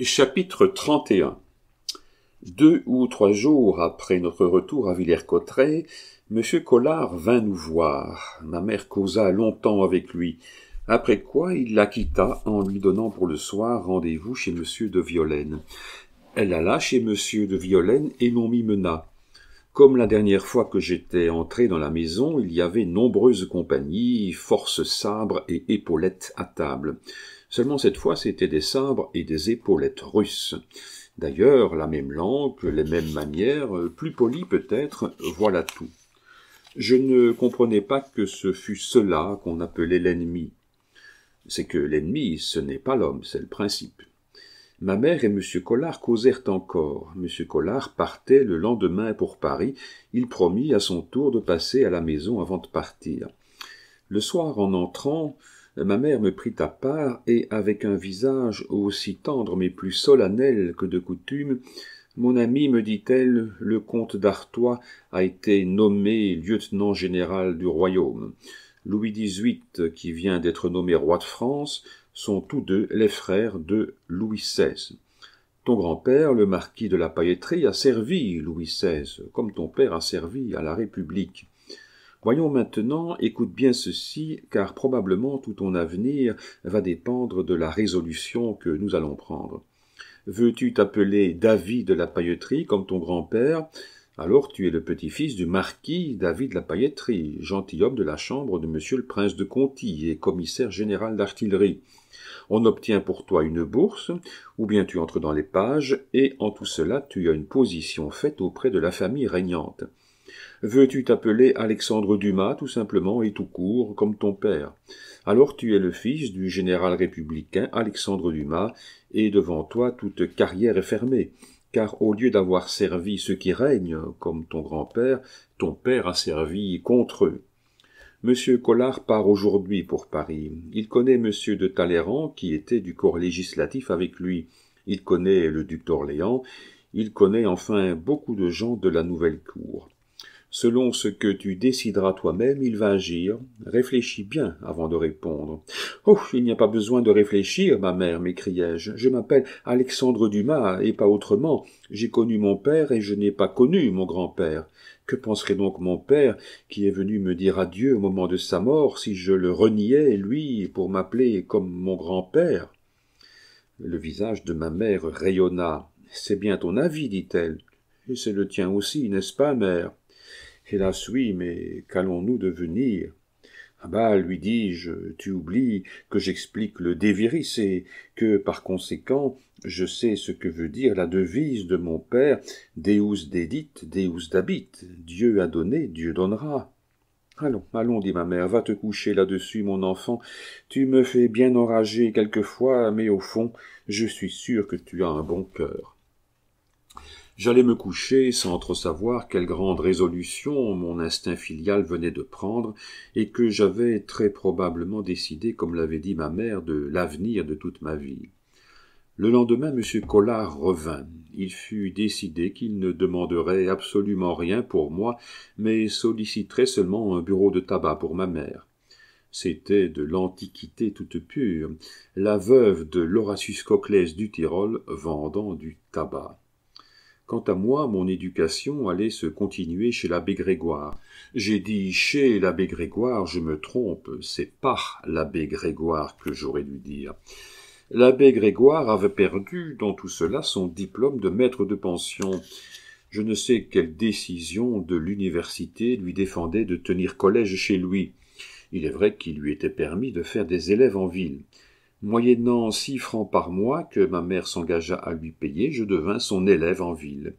Chapitre 31 Deux ou trois jours après notre retour à Villers-Cotterêts, M. Collard vint nous voir. Ma mère causa longtemps avec lui, après quoi il la quitta en lui donnant pour le soir rendez-vous chez M. de Violaine. Elle alla chez M. de Violaine et l'on m'y mena. Comme la dernière fois que j'étais entré dans la maison, il y avait nombreuses compagnies, force sabres et épaulettes à table. Seulement cette fois, c'était des sabres et des épaulettes russes. D'ailleurs, la même langue, les mêmes manières, plus polies peut-être, voilà tout. Je ne comprenais pas que ce fût cela qu'on appelait l'ennemi. C'est que l'ennemi, ce n'est pas l'homme, c'est le principe. Ma mère et M. Collard causèrent encore. M. Collard partait le lendemain pour Paris. Il promit à son tour de passer à la maison avant de partir. Le soir, en entrant, ma mère me prit à part et, avec un visage aussi tendre mais plus solennel que de coutume, mon ami, me dit-elle, le comte d'Artois a été nommé lieutenant général du royaume. Louis XVIII, qui vient d'être nommé roi de France, sont tous deux les frères de Louis XVI. Ton grand-père, le marquis de la Pailletterie, a servi Louis XVI, comme ton père a servi à la République. Voyons maintenant, écoute bien ceci, car probablement tout ton avenir va dépendre de la résolution que nous allons prendre. Veux-tu t'appeler David de la pailletterie comme ton grand-père alors tu es le petit-fils du marquis David de la Pailletterie, gentilhomme de la chambre de monsieur le prince de Conti et commissaire général d'artillerie. On obtient pour toi une bourse, ou bien tu entres dans les pages, et en tout cela tu as une position faite auprès de la famille régnante. Veux-tu t'appeler Alexandre Dumas, tout simplement et tout court, comme ton père Alors tu es le fils du général républicain Alexandre Dumas, et devant toi toute carrière est fermée, car au lieu d'avoir servi ceux qui règnent, comme ton grand-père, ton père a servi contre eux. Monsieur Collard part aujourd'hui pour Paris. Il connaît Monsieur de Talleyrand, qui était du corps législatif avec lui. Il connaît le duc d'Orléans. Il connaît enfin beaucoup de gens de la nouvelle cour. Selon ce que tu décideras toi-même, il va agir. Réfléchis bien avant de répondre. Oh, il n'y a pas besoin de réfléchir, ma mère, m'écriai-je. Je, m'appelle Alexandre Dumas, et pas autrement. J'ai connu mon père, et je n'ai pas connu mon grand-père. Que penserait donc mon père, qui est venu me dire adieu au moment de sa mort, si je le reniais, lui, pour m'appeler comme mon grand-père Le visage de ma mère rayonna. C'est bien ton avis, dit-elle. Et c'est le tien aussi, n'est-ce pas, mère Hélas oui, mais qu'allons-nous devenir Ah bah, lui dis-je, tu oublies que j'explique le déviris et que, par conséquent, je sais ce que veut dire la devise de mon père Deus dedit, Deus dabit. Dieu a donné, Dieu donnera. Allons, allons, dit ma mère, va te coucher là-dessus, mon enfant. Tu me fais bien enrager quelquefois, mais au fond, je suis sûr que tu as un bon cœur. J'allais me coucher sans trop savoir quelle grande résolution mon instinct filial venait de prendre et que j'avais très probablement décidé, comme l'avait dit ma mère, de l'avenir de toute ma vie. Le lendemain, M. Collard revint. Il fut décidé qu'il ne demanderait absolument rien pour moi, mais solliciterait seulement un bureau de tabac pour ma mère. C'était de l'antiquité toute pure, la veuve de l'Horatius Coclès du Tyrol vendant du tabac. Quant à moi, mon éducation allait se continuer chez l'abbé Grégoire. J'ai dit chez l'abbé Grégoire, je me trompe, c'est par l'abbé Grégoire que j'aurais dû dire. L'abbé Grégoire avait perdu dans tout cela son diplôme de maître de pension. Je ne sais quelle décision de l'université lui défendait de tenir collège chez lui. Il est vrai qu'il lui était permis de faire des élèves en ville. Moyennant six francs par mois que ma mère s'engagea à lui payer, je devins son élève en ville.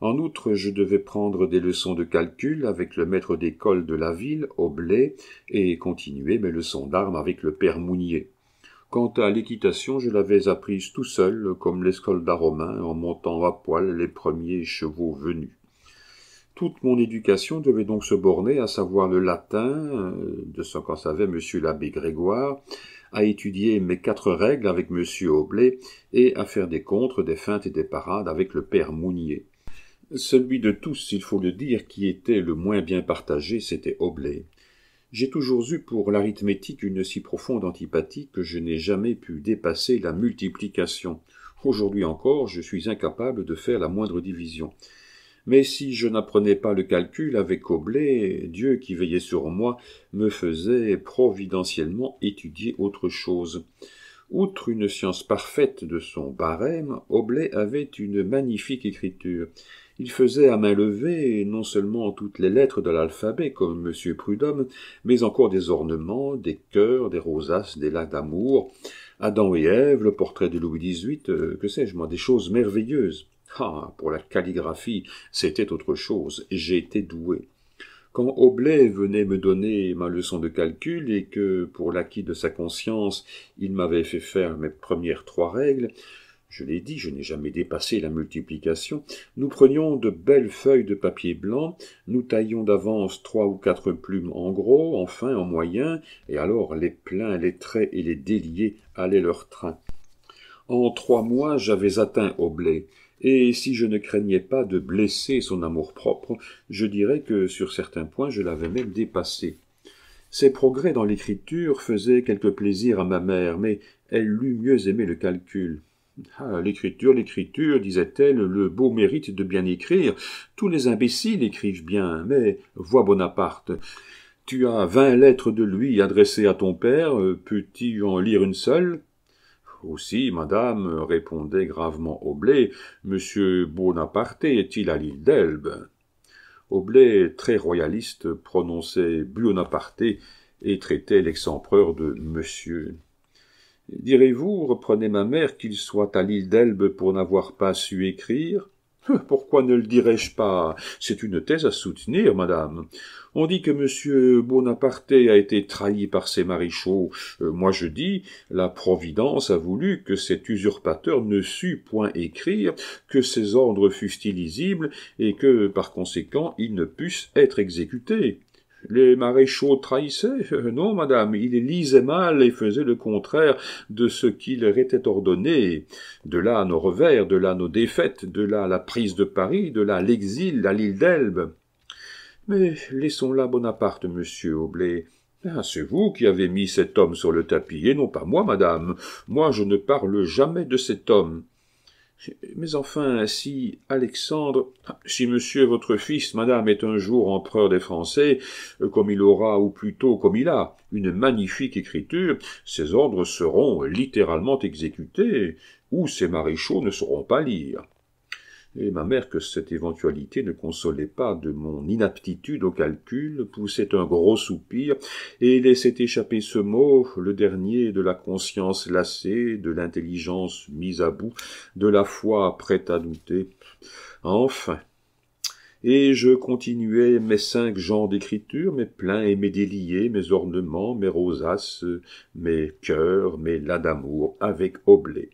En outre, je devais prendre des leçons de calcul avec le maître d'école de la ville, blé, et continuer mes leçons d'armes avec le père Mounier. Quant à l'équitation, je l'avais apprise tout seul, comme les soldats romains, en montant à poil les premiers chevaux venus. Toute mon éducation devait donc se borner à savoir le latin, euh, de ce qu'en savait monsieur l'abbé Grégoire, à étudier mes quatre règles avec M. Aublé et à faire des contres, des feintes et des parades avec le père Mounier. Celui de tous, il faut le dire, qui était le moins bien partagé, c'était Aublé. J'ai toujours eu pour l'arithmétique une si profonde antipathie que je n'ai jamais pu dépasser la multiplication. Aujourd'hui encore, je suis incapable de faire la moindre division mais si je n'apprenais pas le calcul avec Coblet, Dieu qui veillait sur moi me faisait providentiellement étudier autre chose. Outre une science parfaite de son barème, Oblet avait une magnifique écriture. Il faisait à main levée non seulement toutes les lettres de l'alphabet comme M. Prudhomme, mais encore des ornements, des cœurs, des rosaces, des lacs d'amour, Adam et Ève, le portrait de Louis XVIII, euh, que sais-je moi, des choses merveilleuses. Ah, pour la calligraphie, c'était autre chose, j'étais doué. Quand Aublet venait me donner ma leçon de calcul et que, pour l'acquis de sa conscience, il m'avait fait faire mes premières trois règles, je l'ai dit, je n'ai jamais dépassé la multiplication, nous prenions de belles feuilles de papier blanc, nous taillions d'avance trois ou quatre plumes en gros, en fin, en moyen, et alors les pleins, les traits et les déliés allaient leur train. En trois mois j'avais atteint au blé, et si je ne craignais pas de blesser son amour-propre, je dirais que sur certains points je l'avais même dépassé. Ses progrès dans l'écriture faisaient quelque plaisir à ma mère, mais elle l'eût mieux aimé le calcul. Ah, l'écriture, l'écriture, disait-elle, le beau mérite de bien écrire. Tous les imbéciles écrivent bien, mais vois Bonaparte. Tu as vingt lettres de lui adressées à ton père, peux-tu en lire une seule aussi, madame, répondait gravement blé, « monsieur Bonaparte est-il à l'île d'Elbe blé, très royaliste, prononçait Buonaparte et traitait l'exempereur de monsieur. Direz-vous, reprenait ma mère, qu'il soit à l'île d'Elbe pour n'avoir pas su écrire pourquoi ne le dirais-je pas C'est une thèse à soutenir, madame. On dit que M. Bonaparte a été trahi par ses maréchaux. Euh, moi je dis, la Providence a voulu que cet usurpateur ne sût point écrire, que ses ordres fussent illisibles, et que, par conséquent, ils ne pussent être exécutés. Les maréchaux trahissaient euh, Non, madame, ils lisaient mal et faisaient le contraire de ce qui leur était ordonné. De là nos revers, de là nos défaites, de là la prise de Paris, de là l'exil, à l'île d'Elbe. Mais laissons là Bonaparte, monsieur Aublé. Ah, c'est vous qui avez mis cet homme sur le tapis, et non pas moi, madame. Moi, je ne parle jamais de cet homme. Mais enfin, si Alexandre, si monsieur votre fils, madame, est un jour empereur des Français, euh, comme il aura, ou plutôt comme il a, une magnifique écriture, ses ordres seront littéralement exécutés, ou ses maréchaux ne sauront pas lire et ma mère que cette éventualité ne consolait pas de mon inaptitude au calcul, poussait un gros soupir, et laissait échapper ce mot, le dernier de la conscience lassée, de l'intelligence mise à bout, de la foi prête à douter. Enfin, et je continuais mes cinq genres d'écriture, mes pleins et mes déliés, mes ornements, mes rosaces, mes cœurs, mes lats d'amour, avec oblé.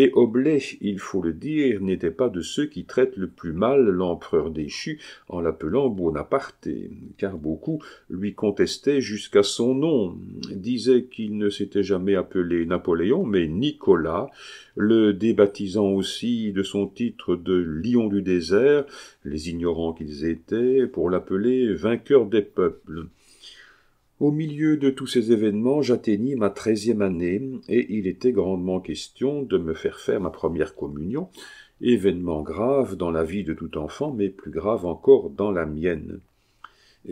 Et Oblé, il faut le dire, n'était pas de ceux qui traitent le plus mal l'empereur déchu en l'appelant Bonaparte, car beaucoup lui contestaient jusqu'à son nom, disaient qu'il ne s'était jamais appelé Napoléon, mais Nicolas, le débaptisant aussi de son titre de lion du désert, les ignorants qu'ils étaient, pour l'appeler vainqueur des peuples. Au milieu de tous ces événements, j'atteignis ma treizième année, et il était grandement question de me faire faire ma première communion, événement grave dans la vie de tout enfant, mais plus grave encore dans la mienne.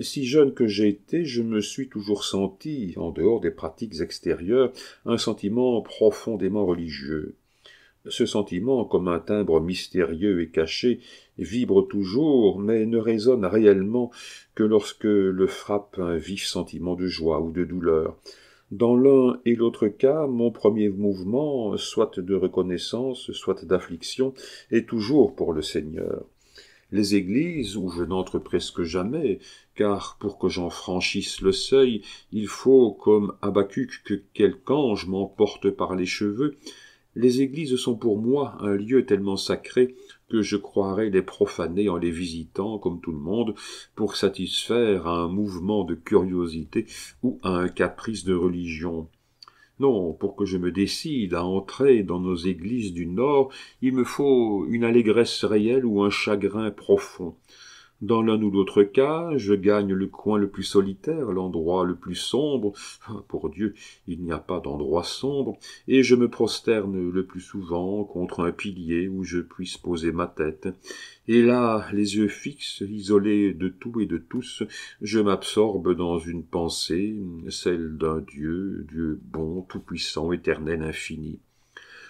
Si jeune que j'ai été, je me suis toujours senti, en dehors des pratiques extérieures, un sentiment profondément religieux. Ce sentiment, comme un timbre mystérieux et caché, vibre toujours, mais ne résonne réellement que lorsque le frappe un vif sentiment de joie ou de douleur. Dans l'un et l'autre cas, mon premier mouvement, soit de reconnaissance, soit d'affliction, est toujours pour le Seigneur. Les églises où je n'entre presque jamais, car pour que j'en franchisse le seuil, il faut, comme Abacuc, que quelque ange m'emporte par les cheveux, les églises sont pour moi un lieu tellement sacré que je croirais les profaner en les visitant, comme tout le monde, pour satisfaire à un mouvement de curiosité ou à un caprice de religion. Non, pour que je me décide à entrer dans nos églises du Nord, il me faut une allégresse réelle ou un chagrin profond dans l'un ou l'autre cas, je gagne le coin le plus solitaire, l'endroit le plus sombre, ah, pour Dieu, il n'y a pas d'endroit sombre, et je me prosterne le plus souvent contre un pilier où je puisse poser ma tête. Et là, les yeux fixes, isolés de tout et de tous, je m'absorbe dans une pensée, celle d'un Dieu, Dieu bon, tout-puissant, éternel, infini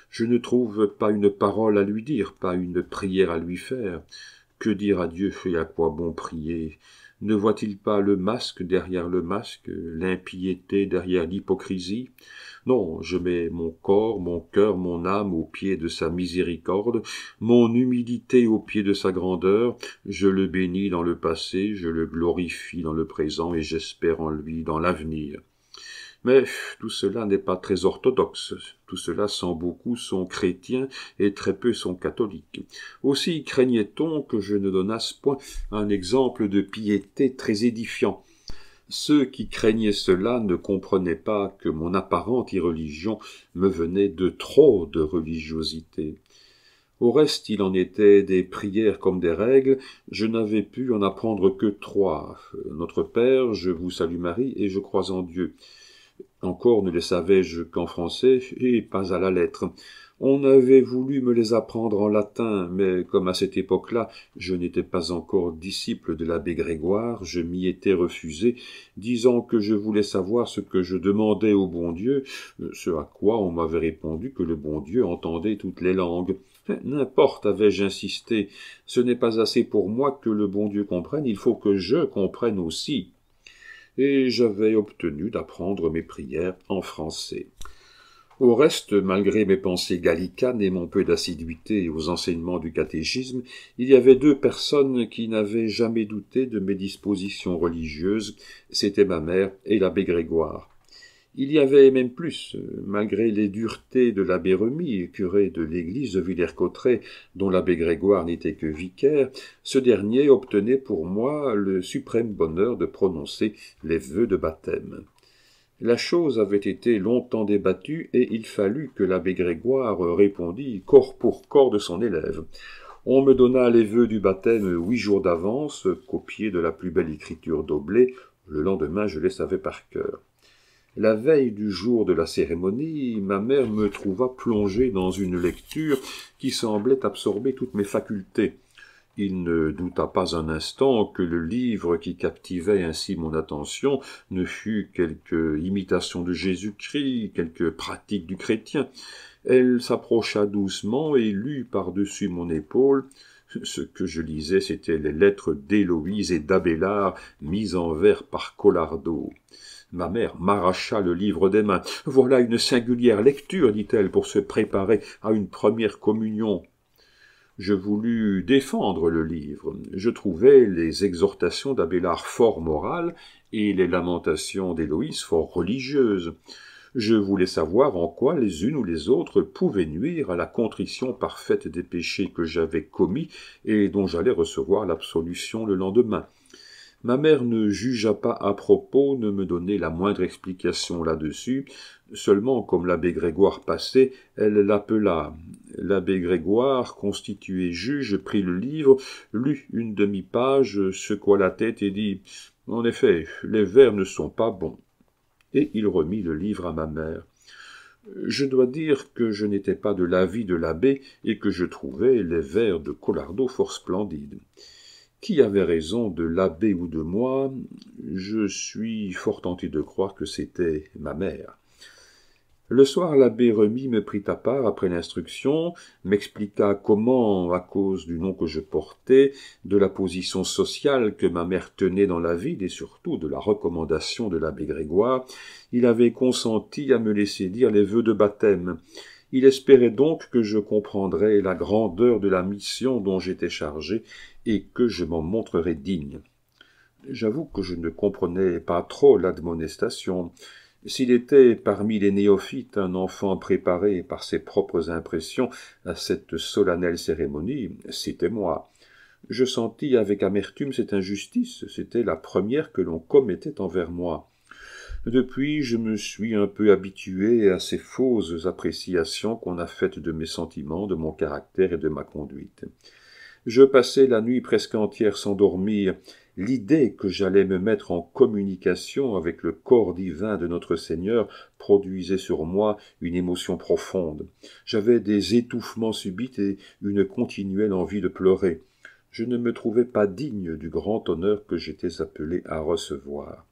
je ne trouve pas une parole à lui dire, pas une prière à lui faire. Que dire à Dieu et à quoi bon prier Ne voit-il pas le masque derrière le masque, l'impiété derrière l'hypocrisie Non, je mets mon corps, mon cœur, mon âme au pied de sa miséricorde, mon humilité au pied de sa grandeur, je le bénis dans le passé, je le glorifie dans le présent et j'espère en lui dans l'avenir. Mais tout cela n'est pas très orthodoxe, tout cela, sans beaucoup, sont chrétiens et très peu sont catholiques. Aussi craignait-on que je ne donnasse point un exemple de piété très édifiant. Ceux qui craignaient cela ne comprenaient pas que mon apparente irreligion me venait de trop de religiosité. Au reste, il en était des prières comme des règles, je n'avais pu en apprendre que trois. Notre Père, je vous salue Marie, et je crois en Dieu. Encore ne les savais-je qu'en français et pas à la lettre. On avait voulu me les apprendre en latin, mais comme à cette époque-là je n'étais pas encore disciple de l'abbé Grégoire, je m'y étais refusé, disant que je voulais savoir ce que je demandais au bon Dieu, ce à quoi on m'avait répondu que le bon Dieu entendait toutes les langues. N'importe, avais-je insisté, ce n'est pas assez pour moi que le bon Dieu comprenne, il faut que je comprenne aussi et j'avais obtenu d'apprendre mes prières en français. Au reste, malgré mes pensées gallicanes et mon peu d'assiduité aux enseignements du catéchisme, il y avait deux personnes qui n'avaient jamais douté de mes dispositions religieuses, c'était ma mère et l'abbé Grégoire. Il y avait même plus, euh, malgré les duretés de l'abbé Remy, curé de l'église de Villers-Cotterêts, dont l'abbé Grégoire n'était que vicaire, ce dernier obtenait pour moi le suprême bonheur de prononcer les vœux de baptême. La chose avait été longtemps débattue et il fallut que l'abbé Grégoire répondît corps pour corps de son élève. On me donna les vœux du baptême huit jours d'avance, copiés de la plus belle écriture d'Aublé. Le lendemain, je les savais par cœur. La veille du jour de la cérémonie, ma mère me trouva plongé dans une lecture qui semblait absorber toutes mes facultés. Il ne douta pas un instant que le livre qui captivait ainsi mon attention ne fût quelque imitation de Jésus-Christ, quelque pratique du chrétien. Elle s'approcha doucement et lut par-dessus mon épaule ce que je lisais, c'était les lettres d'Héloïse et d'Abélard mises en vers par Collardo ma mère m'arracha le livre des mains. Voilà une singulière lecture, dit-elle, pour se préparer à une première communion. Je voulus défendre le livre. Je trouvais les exhortations d'Abélard fort morales et les lamentations d'Héloïse fort religieuses. Je voulais savoir en quoi les unes ou les autres pouvaient nuire à la contrition parfaite des péchés que j'avais commis et dont j'allais recevoir l'absolution le lendemain ma mère ne jugea pas à propos de me donner la moindre explication là-dessus seulement comme l'abbé grégoire passait elle l'appela l'abbé grégoire constitué juge prit le livre lut une demi-page secoua la tête et dit en effet les vers ne sont pas bons et il remit le livre à ma mère je dois dire que je n'étais pas de l'avis de l'abbé et que je trouvais les vers de collardeau fort splendides. Qui avait raison de l'abbé ou de moi Je suis fort tenté de croire que c'était ma mère. Le soir, l'abbé Remy me prit à part après l'instruction, m'expliqua comment, à cause du nom que je portais, de la position sociale que ma mère tenait dans la ville et surtout de la recommandation de l'abbé Grégoire, il avait consenti à me laisser dire les vœux de baptême. Il espérait donc que je comprendrais la grandeur de la mission dont j'étais chargé et que je m'en montrerai digne. J'avoue que je ne comprenais pas trop l'admonestation. S'il était parmi les néophytes un enfant préparé par ses propres impressions à cette solennelle cérémonie, c'était moi. Je sentis avec amertume cette injustice, c'était la première que l'on commettait envers moi. Depuis, je me suis un peu habitué à ces fausses appréciations qu'on a faites de mes sentiments, de mon caractère et de ma conduite. Je passai la nuit presque entière sans dormir. L'idée que j'allais me mettre en communication avec le corps divin de notre Seigneur produisait sur moi une émotion profonde. J'avais des étouffements subits et une continuelle envie de pleurer. Je ne me trouvais pas digne du grand honneur que j'étais appelé à recevoir.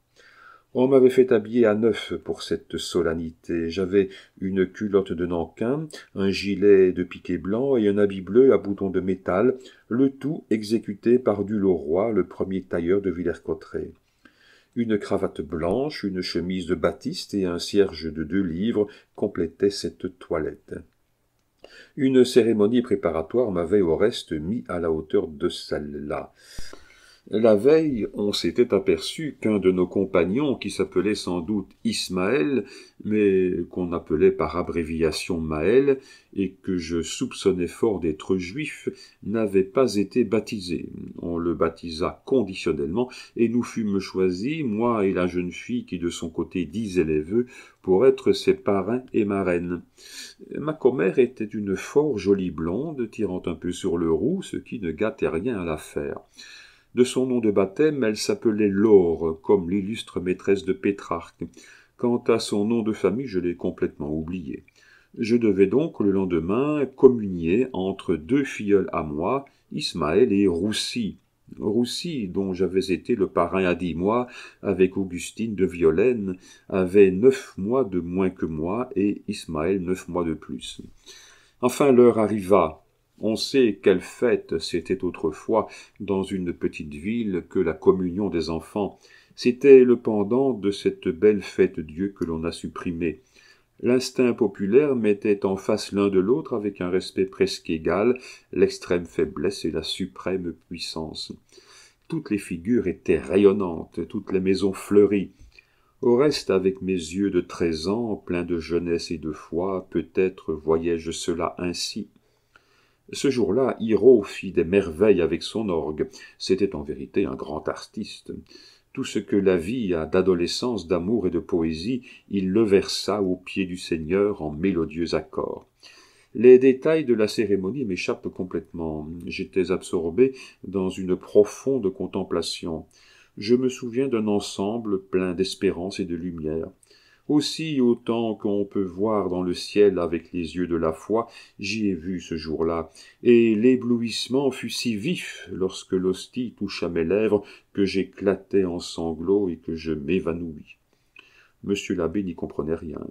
On m'avait fait habiller à neuf pour cette solennité. J'avais une culotte de nankin, un gilet de piqué blanc et un habit bleu à boutons de métal, le tout exécuté par Dulot-Roy, le premier tailleur de Villers-Cotterêts. Une cravate blanche, une chemise de batiste et un cierge de deux livres complétaient cette toilette. Une cérémonie préparatoire m'avait au reste mis à la hauteur de celle-là. La veille, on s'était aperçu qu'un de nos compagnons, qui s'appelait sans doute Ismaël, mais qu'on appelait par abréviation Maël, et que je soupçonnais fort d'être juif, n'avait pas été baptisé. On le baptisa conditionnellement, et nous fûmes choisis, moi et la jeune fille qui de son côté disait les vœux, pour être ses parrains et marraines. Ma commère était une fort jolie blonde, tirant un peu sur le roux, ce qui ne gâtait rien à l'affaire. De son nom de baptême, elle s'appelait Laure, comme l'illustre maîtresse de Pétrarque. Quant à son nom de famille, je l'ai complètement oublié. Je devais donc le lendemain communier entre deux filleuls à moi, Ismaël et Roussy. Roussy, dont j'avais été le parrain à dix mois, avec Augustine de Violaine, avait neuf mois de moins que moi, et Ismaël neuf mois de plus. Enfin l'heure arriva, on sait quelle fête c'était autrefois dans une petite ville que la communion des enfants. C'était le pendant de cette belle fête Dieu que l'on a supprimée. L'instinct populaire mettait en face l'un de l'autre avec un respect presque égal l'extrême faiblesse et la suprême puissance. Toutes les figures étaient rayonnantes, toutes les maisons fleuries. Au reste, avec mes yeux de treize ans, pleins de jeunesse et de foi, peut-être voyais-je cela ainsi ce jour-là, Hiro fit des merveilles avec son orgue. C'était en vérité un grand artiste. Tout ce que la vie a d'adolescence, d'amour et de poésie, il le versa aux pieds du Seigneur en mélodieux accords. Les détails de la cérémonie m'échappent complètement. J'étais absorbé dans une profonde contemplation. Je me souviens d'un ensemble plein d'espérance et de lumière. Aussi, autant qu'on peut voir dans le ciel avec les yeux de la foi, j'y ai vu ce jour-là, et l'éblouissement fut si vif lorsque l'hostie toucha mes lèvres que j'éclatai en sanglots et que je m'évanouis. Monsieur l'abbé n'y comprenait rien.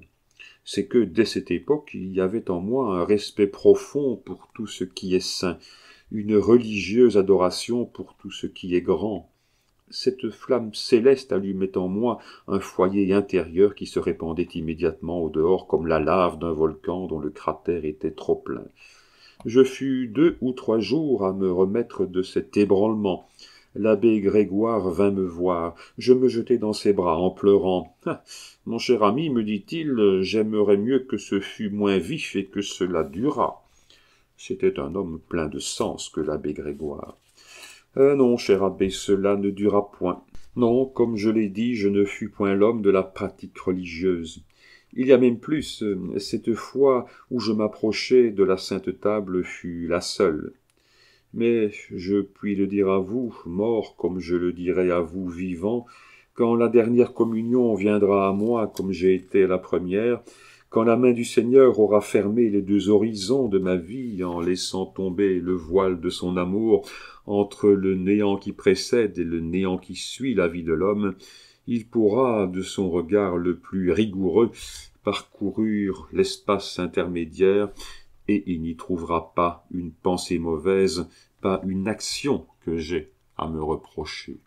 C'est que dès cette époque, il y avait en moi un respect profond pour tout ce qui est saint, une religieuse adoration pour tout ce qui est grand, cette flamme céleste allumait en moi un foyer intérieur qui se répandait immédiatement au dehors comme la lave d'un volcan dont le cratère était trop plein. Je fus deux ou trois jours à me remettre de cet ébranlement. L'abbé Grégoire vint me voir. Je me jetai dans ses bras en pleurant. Ah, mon cher ami, me dit-il, j'aimerais mieux que ce fût moins vif et que cela durât. C'était un homme plein de sens que l'abbé Grégoire. Euh, non, cher abbé, cela ne dura point. Non, comme je l'ai dit, je ne fus point l'homme de la pratique religieuse. Il y a même plus, euh, cette fois où je m'approchais de la sainte table fut la seule. Mais je puis le dire à vous, mort, comme je le dirai à vous, vivant, quand la dernière communion viendra à moi comme j'ai été la première, quand la main du Seigneur aura fermé les deux horizons de ma vie en laissant tomber le voile de son amour entre le néant qui précède et le néant qui suit la vie de l'homme, il pourra, de son regard le plus rigoureux, parcourir l'espace intermédiaire, et il n'y trouvera pas une pensée mauvaise, pas une action que j'ai à me reprocher.